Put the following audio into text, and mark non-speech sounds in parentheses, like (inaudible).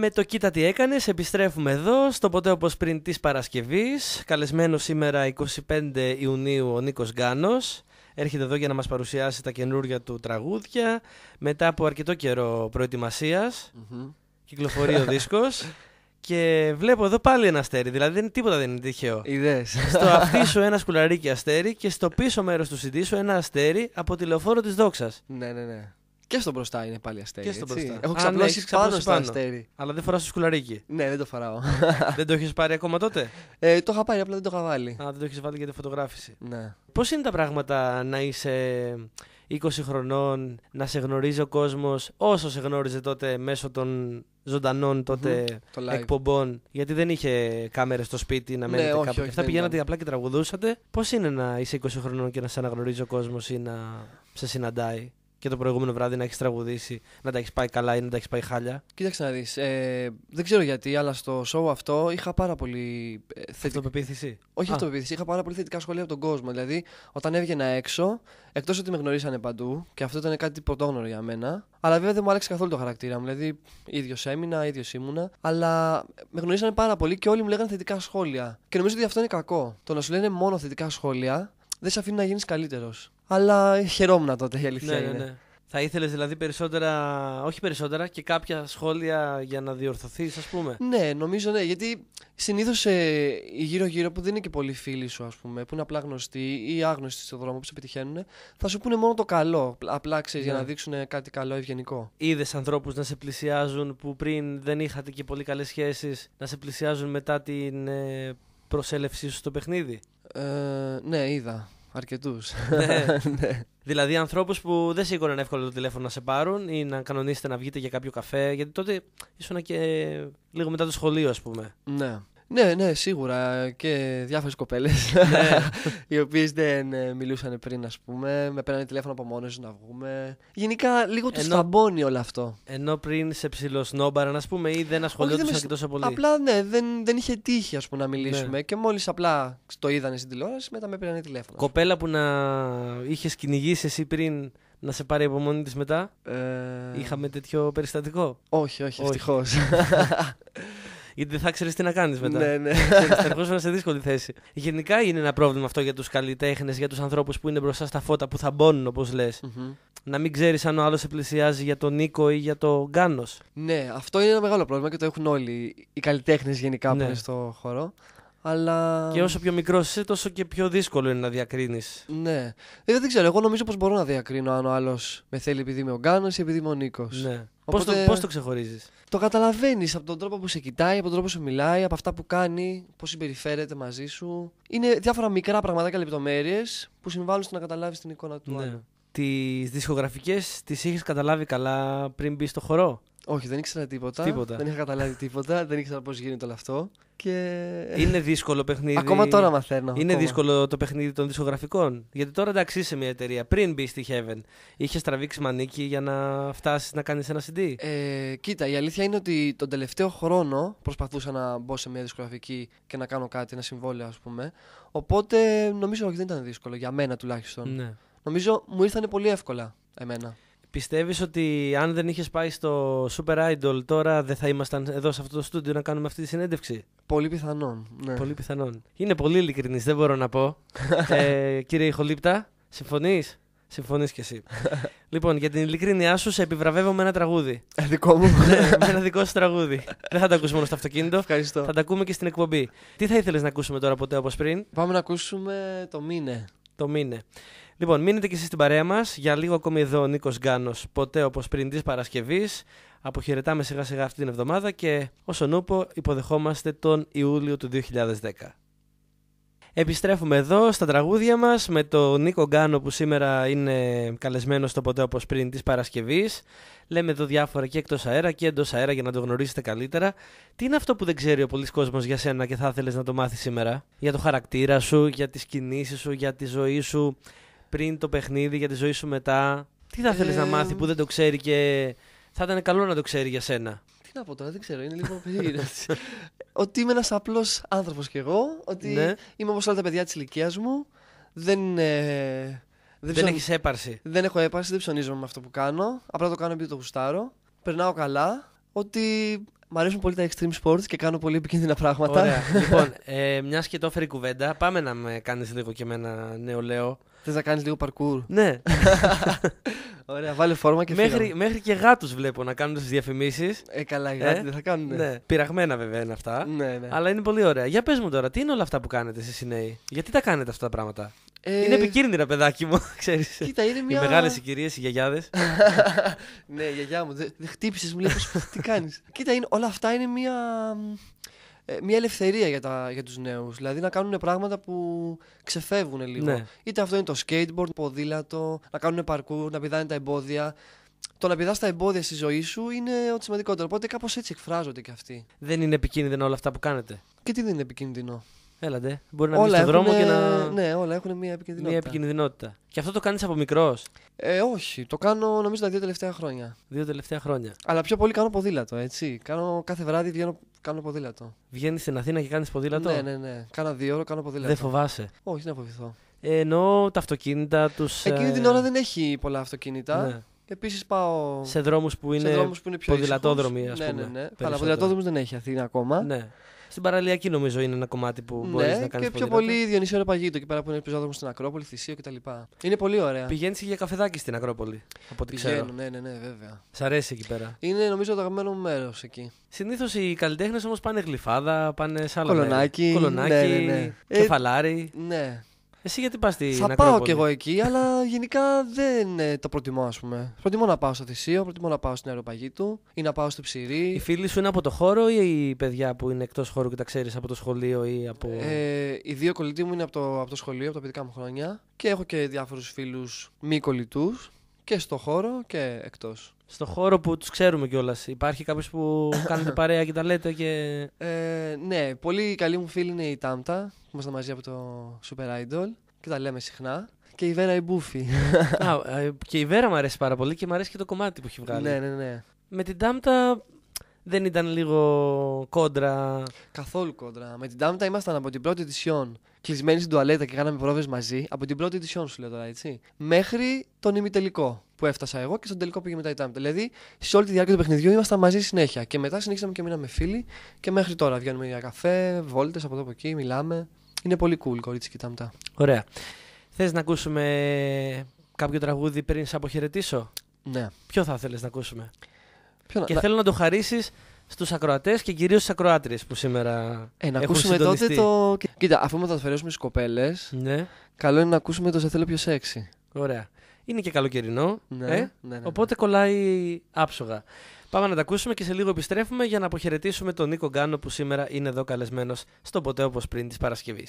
με το κοίτα τι έκανες. Επιστρέφουμε εδώ στο ποτέ όπως πριν της Παρασκευής. Καλεσμένο σήμερα 25 Ιουνίου ο Νίκος Γκάνος. Έρχεται εδώ για να μας παρουσιάσει τα καινούργια του τραγούδια. Μετά από αρκετό προετοιμασία προετοιμασίας mm-hmm. κυκλοφορεί ο (laughs) δίσκος. Και βλέπω εδώ πάλι ένα αστέρι. Δηλαδή δεν, τίποτα δεν είναι τυχαίο. Ιδέες. Στο (laughs) αυτί σου ένα σκουλαρίκι αστέρι και στο πίσω μέρος του συντήσου ένα αστέρι από τη λεωφόρο της δόξας. Ναι, ναι, ναι. Και στο μπροστά είναι πάλι αστέρι. Και στο έτσι. μπροστά. Έχω ξαπλώσει πάνω στο αστέρι. Αλλά δεν φορά το σκουλαρίκι. Ναι, δεν το φοράω. (laughs) δεν το έχεις πάρει ακόμα τότε. Ε, το είχα πάρει, απλά δεν το είχα βάλει. Α, δεν το έχεις βάλει για τη φωτογράφηση. Ναι. Πώς είναι τα πράγματα να είσαι 20 χρονών, να σε γνωρίζει ο κόσμος όσο σε γνώριζε τότε μέσω των ζωντανών τότε mm-hmm. εκπομπών. Γιατί δεν είχε κάμερες στο σπίτι να ναι, μένετε ναι, κάπου. Όχι, Αυτά πηγαίνατε απλά και τραγουδούσατε. Πώς είναι να είσαι 20 χρονών και να σε αναγνωρίζει ο κόσμος ή να σε συναντάει και το προηγούμενο βράδυ να έχεις τραγουδήσει, να τα έχεις πάει καλά ή να τα έχεις πάει χάλια. Κοίταξε να δεις. Ε, δεν ξέρω γιατί, αλλά στο show αυτό είχα πάρα πολύ ε, θετική. Αυτοπεποίθηση. Όχι αυτοπεποίθηση, είχα πάρα πολύ θετικά σχόλια από τον κόσμο. Δηλαδή, όταν έβγαινα έξω, εκτός ότι με γνωρίσανε παντού, και αυτό ήταν κάτι πρωτόγνωρο για μένα. Αλλά βέβαια δεν μου άλλαξε καθόλου το χαρακτήρα μου. Δηλαδή, ίδιος έμεινα, ίδιος ήμουνα. Αλλά με γνωρίσανε πάρα πολύ και όλοι μου λέγανε θετικά σχόλια. Και νομίζω ότι αυτό είναι κακό. Το να σου λένε μόνο θετικά σχόλια δεν σε αφήνει να γίνεις καλύτερος. Αλλά χαιρόμουν τότε η αλήθεια. Ναι, ναι είναι. ναι, ναι. Θα ήθελες δηλαδή περισσότερα, όχι περισσότερα, και κάποια σχόλια για να διορθωθείς, ας πούμε. Ναι, νομίζω ναι, γιατί συνήθως ε, γύρω-γύρω που δεν είναι και πολλοί φίλοι σου, ας πούμε, που είναι απλά γνωστοί ή άγνωστοι στον δρόμο που σε επιτυχαίνουν, θα σου πούνε μόνο το καλό. Απλά ξέρεις για ναι. να δείξουν κάτι καλό ευγενικό. Είδες ανθρώπους να σε πλησιάζουν που πριν δεν είχατε και πολύ καλές σχέσεις, να σε πλησιάζουν μετά την ε, προσέλευσή σου στο παιχνίδι. Ε, ναι, είδα αρκετούς. Ναι. (laughs) ναι. δηλαδή, ανθρώπους που δεν σήκωναν εύκολα το τηλέφωνο να σε πάρουν ή να κανονίσετε να βγείτε για κάποιο καφέ. Γιατί τότε ήσουν και λίγο μετά το σχολείο, ας πούμε. Ναι. Ναι, ναι, σίγουρα. Και διάφορες κοπέλες. Ναι. (laughs) οι οποίες δεν ε, μιλούσαν πριν, ας πούμε. Με παίρνανε τηλέφωνο από μόνες να βγούμε. Γενικά λίγο του σταμπώνει όλο αυτό. Ενώ πριν σε ψηλό ψηλοσνόμπαραν, ας πούμε, ή δεν ασχολούνταν τόσο πολύ. Απλά ναι, δεν, δεν είχε τύχη ας πούμε, να μιλήσουμε. Ναι. Και μόλις απλά το είδανε στην τηλεόραση, μετά με πήρανε τηλέφωνο. Κοπέλα που να είχες κυνηγήσει εσύ πριν να σε πάρει από μόνη της μετά. Ε... Είχαμε τέτοιο περιστατικό. Όχι, όχι, ευτυχώ. (laughs) Γιατί δεν θα ξέρεις τι να κάνεις μετά. Ναι, ναι. Θα σε δύσκολη θέση. Γενικά είναι ένα πρόβλημα αυτό για τους καλλιτέχνες, για τους ανθρώπους που είναι μπροστά στα φώτα που θα μπώνουν, όπως λες. Να μην ξέρεις αν ο άλλος σε πλησιάζει για τον Νίκο ή για τον Γκάνος. Ναι, αυτό είναι ένα μεγάλο πρόβλημα και το έχουν όλοι οι καλλιτέχνες γενικά ναι. που είναι στο χώρο. Αλλά... Και όσο πιο μικρός είσαι, τόσο και πιο δύσκολο είναι να διακρίνεις. Ναι. Δεν, δεν ξέρω, εγώ νομίζω πως μπορώ να διακρίνω αν ο άλλος με θέλει επειδή είμαι ο Γκάνος ή επειδή είμαι ο Νίκος. Ναι. Πώς το, πώς το ξεχωρίζεις. Το καταλαβαίνεις από τον τρόπο που σε κοιτάει, από τον τρόπο που σου μιλάει, από αυτά που κάνει, πώς συμπεριφέρεται μαζί σου. Είναι διάφορα μικρά πραγματικά λεπτομέρειες που συμβάλλουν στο να καταλάβεις την εικόνα του ναι. άλλου τις δισκογραφικές τις είχες καταλάβει καλά πριν μπεις στο χορό. Όχι, δεν ήξερα τίποτα. τίποτα. Δεν είχα καταλάβει τίποτα. δεν ήξερα πώς γίνεται όλο αυτό. Και... Είναι δύσκολο παιχνίδι. Ακόμα τώρα μαθαίνω. Είναι δύσκολο το παιχνίδι των δισκογραφικών. Γιατί τώρα εντάξει σε μια εταιρεία. Πριν μπεις στη Heaven, είχες τραβήξει μανίκι για να φτάσεις να κάνεις ένα CD. Ε, κοίτα, η αλήθεια είναι ότι τον τελευταίο χρόνο προσπαθούσα να μπω σε μια δισκογραφική και να κάνω κάτι, ένα συμβόλαιο ας πούμε. Οπότε νομίζω ότι δεν ήταν δύσκολο για μένα τουλάχιστον. Ναι νομίζω μου ήρθανε πολύ εύκολα εμένα. Πιστεύεις ότι αν δεν είχες πάει στο Super Idol τώρα δεν θα ήμασταν εδώ σε αυτό το στούντιο να κάνουμε αυτή τη συνέντευξη. Πολύ πιθανόν. Ναι. Πολύ πιθανόν. Είναι πολύ ειλικρινής, δεν μπορώ να πω. (laughs) ε, κύριε Ιχολύπτα, συμφωνείς? Συμφωνείς κι εσύ. (laughs) λοιπόν, για την ειλικρίνειά σου, σε επιβραβεύω με ένα τραγούδι. Ε, δικό μου. (laughs) Ναι, με ένα δικό σου τραγούδι. Δεν θα τα ακούσουμε μόνο στο αυτοκίνητο. Ευχαριστώ. Θα τα ακούμε και στην εκπομπή. Τι θα ήθελες να ακούσουμε τώρα ποτέ όπως πριν. Πάμε να ακούσουμε το μήνε το μήνε. Λοιπόν, μείνετε και εσείς στην παρέα μας. Για λίγο ακόμη εδώ ο Νίκος Γκάνος, ποτέ όπως πριν της Παρασκευής. Αποχαιρετάμε σιγά σιγά αυτή την εβδομάδα και όσον ούπο υποδεχόμαστε τον Ιούλιο του 2010. Επιστρέφουμε εδώ στα τραγούδια μας με τον Νίκο Γκάνο που σήμερα είναι καλεσμένος στο ποτέ όπως πριν της Παρασκευής. Λέμε εδώ διάφορα και εκτός αέρα και εντός αέρα για να το γνωρίσετε καλύτερα. Τι είναι αυτό που δεν ξέρει ο πολλής κόσμος για σένα και θα ήθελες να το μάθεις σήμερα. Για το χαρακτήρα σου, για τις κινήσεις σου, για τη ζωή σου πριν το παιχνίδι, για τη ζωή σου μετά. Τι θα ε... να μάθει που δεν το ξέρει και θα ήταν καλό να το ξέρει για σένα. Τι να πω τώρα, δεν ξέρω, είναι λίγο (laughs) περίεργο. ότι είμαι ένας απλός άνθρωπος κι εγώ. Ότι ναι. είμαι όπως όλα τα παιδιά της ηλικίας μου. Δεν. Ε, δεν έχεις έπαρση. Δεν έχω έπαρση, δεν ψωνίζομαι με αυτό που κάνω. Απλά το κάνω επειδή το γουστάρω. Περνάω καλά. Ότι Μ' αρέσουν πολύ τα extreme sports και κάνω πολύ επικίνδυνα πράγματα. Ωραία. (laughs) λοιπόν, ε, μιας και το έφερε κουβέντα, πάμε να με κάνεις λίγο και εμένα νεολαίο. Θες να κάνεις λίγο parkour. Ναι. (laughs) Ωραία, βάλε φόρμα και μέχρι, φύγαμε. μέχρι και γάτους βλέπω να κάνουν τις διαφημίσεις. Ε, καλά, οι ε, δεν θα κάνουν. ναι. Πειραγμένα βέβαια είναι αυτά. Ναι, ναι. Αλλά είναι πολύ ωραία. Για πες μου τώρα, τι είναι όλα αυτά που κάνετε εσεί οι νέοι, Γιατί τα κάνετε αυτά τα πράγματα. Ε, είναι επικίνδυνα, παιδάκι μου, (laughs) ξέρεις. Κοίτα, είναι μια. Οι μεγάλε οι κυρίε, οι γιαγιάδες. (laughs) ναι, γιαγιά μου, δεν χτύπησες, μου λέει τι κάνεις. (laughs) Κοίτα, είναι, όλα αυτά είναι μια. Ε, μια ελευθερία για, τα, για τους νέους, δηλαδή να κάνουν πράγματα που ξεφεύγουν λίγο. Ναι. Είτε αυτό είναι το skateboard, ποδήλατο, να κάνουν παρκούρ, να πηδάνε τα εμπόδια. Το να πηδάς τα εμπόδια στη ζωή σου είναι ό,τι σημαντικότερο. Οπότε κάπως έτσι εκφράζονται κι αυτοί. Δεν είναι επικίνδυνο όλα αυτά που κάνετε. Και τι δεν είναι επικίνδυνο. Έλατε. Μπορεί να όλα βγει στον δρόμο και να. Ναι, όλα έχουν μια επικινδυνότητα. Μια επικινδυνότητα. Και αυτό το κάνεις από μικρός. Ε, όχι. Το κάνω νομίζω τα δύο τελευταία χρόνια. Δύο τελευταία χρόνια. Αλλά πιο πολύ κάνω ποδήλατο, έτσι. Κάνω κάθε βράδυ βγαίνω, κάνω ποδήλατο. Βγαίνεις στην Αθήνα και κάνεις ποδήλατο. Ναι, ναι, ναι. Κάνα δύο ώρα κάνω ποδήλατο. Δεν φοβάσαι. Όχι, να φοβηθώ. Ε, ενώ τα αυτοκίνητα τους. Εκείνη την ε, ώρα δεν έχει πολλά αυτοκίνητα. Ναι. Επίσης πάω. Σε δρόμους που, είναι... που είναι πιο ποδηλατόδρομοι, ας ναι, ναι, πούμε. Ναι, ναι. Αλλά ποδηλατόδρομους δεν έχει Αθήνα ακόμα. Ναι. Στην παραλιακή νομίζω είναι ένα κομμάτι που μπορείς ναι, να κάνεις. Και πιο πολύ η ίδιο Ρεπαγίτο εκεί πέρα που είναι πεζόδρομο στην Ακρόπολη, θυσία κτλ. Είναι πολύ ωραία. Πηγαίνεις και για καφεδάκι στην Ακρόπολη. Από ό,τι ξέρω. Ναι, ναι, ναι, βέβαια. Σ' αρέσει εκεί πέρα. Είναι νομίζω το αγαπημένο μου μέρος εκεί. Συνήθως οι καλλιτέχνες όμως πάνε γλυφάδα, πάνε σε άλλα Κολονάκι. ναι, ναι, ναι. Ε, κεφαλάρι. ναι. Εσύ γιατί πας στην Θα πάω κι εγώ εκεί, αλλά γενικά δεν ε, το προτιμώ, ας πούμε. Προτιμώ να πάω στο Θησίο, προτιμώ να πάω στην αεροπαγή του ή να πάω στο ψηρή. Οι φίλοι σου είναι από το χώρο ή οι παιδιά που είναι εκτός χώρου και τα ξέρεις από το σχολείο ή από. Ε, οι δύο κολλητοί μου είναι από το, από το σχολείο, από τα παιδικά μου χρόνια. Και έχω και διάφορους φίλους μη κολλητούς και στο χώρο και εκτός. Στο χώρο που τους ξέρουμε κιόλας. Υπάρχει κάποιος που (coughs) κάνετε παρέα και τα λέτε και. Ε, ναι, πολύ καλή μου φίλη είναι η Τάμτα που μαζί από το Super Idol και τα λέμε συχνά. Και η Βέρα η Μπούφη. Ε, και η Βέρα μου αρέσει πάρα πολύ και μου αρέσει και το κομμάτι που έχει βγάλει. Ναι, ναι, ναι. Με την Τάμτα δεν ήταν λίγο κόντρα. Καθόλου κόντρα. Με την Τάμτα ήμασταν από την πρώτη ετησιόν κλεισμένοι στην τουαλέτα και κάναμε πρόβες μαζί. Από την πρώτη ετησιόν σου λέω τώρα, έτσι. Μέχρι τον ημιτελικό που έφτασα εγώ και στον τελικό πήγε μετά η Τάμτα. Δηλαδή, σε όλη τη διάρκεια του παιχνιδιού ήμασταν μαζί συνέχεια. Και μετά συνέχισαμε και μείναμε φίλοι και μέχρι τώρα βγαίνουμε για καφέ, βόλτες από εδώ από εκεί, μιλάμε. Είναι πολύ cool κορίτσι και η Ωραία. Θες να ακούσουμε κάποιο τραγούδι πριν σε αποχαιρετήσω. Ναι. Ποιο θα θέλεις να ακούσουμε και θέλω να το χαρίσεις στους ακροατές και κυρίως στις ακροάτριες που σήμερα. Ε, να ακούσουμε τότε το. Κοίτα, αφού αφαιρέσουμε στις κοπέλες, ναι. καλό είναι να ακούσουμε το Σε θέλω πιο σεξι. Ωραία. Είναι και καλοκαιρινό. Ναι, ε? Ναι, ναι, ναι, Οπότε κολλάει άψογα. Πάμε να τα ακούσουμε και σε λίγο επιστρέφουμε για να αποχαιρετήσουμε τον Νίκο Γκάνο που σήμερα είναι εδώ καλεσμένος στο ποτέ όπως πριν της Παρασκευής.